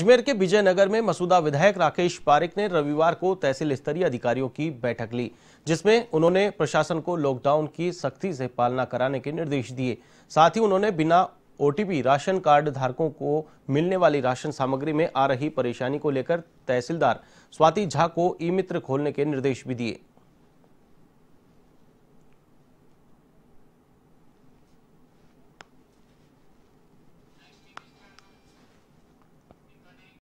अजमेर के विजयनगर में मसूदा विधायक राकेश पारिक ने रविवार को तहसील स्तरीय अधिकारियों की बैठक ली जिसमें उन्होंने प्रशासन को लॉकडाउन की सख्ती से पालना कराने के निर्देश दिए साथ ही उन्होंने बिना ओटीपी राशन कार्ड धारकों को मिलने वाली राशन सामग्री में आ रही परेशानी को लेकर तहसीलदार स्वाति झा को ई मित्र खोलने के निर्देश भी दिए